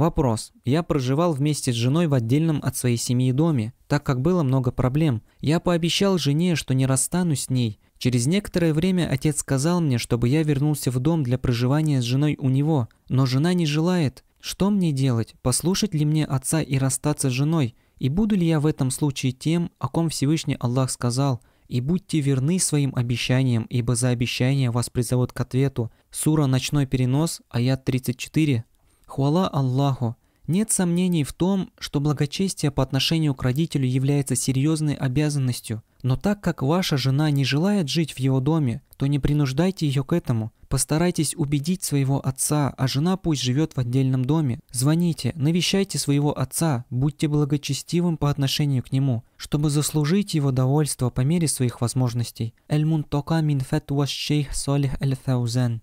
Вопрос. Я проживал вместе с женой в отдельном от своей семьи доме, так как было много проблем. Я пообещал жене, что не расстанусь с ней. Через некоторое время отец сказал мне, чтобы я вернулся в дом для проживания с женой у него, но жена не желает. Что мне делать? Послушать ли мне отца и расстаться с женой? И буду ли я в этом случае тем, о ком Всевышний Аллах сказал, и будьте верны своим обещаниям, ибо за обещание вас призовут к ответу. Сура «Ночной перенос», аят 34. Хвала Аллаху! Нет сомнений в том, что благочестие по отношению к родителю является серьезной обязанностью, но так как ваша жена не желает жить в его доме, то не принуждайте ее к этому. Постарайтесь убедить своего отца, а жена пусть живет в отдельном доме. Звоните, навещайте своего отца, будьте благочестивым по отношению к нему, чтобы заслужить его довольство по мере своих возможностей. Эль-Мунтока мин фетуа шейх Солих Эль-Фаузен.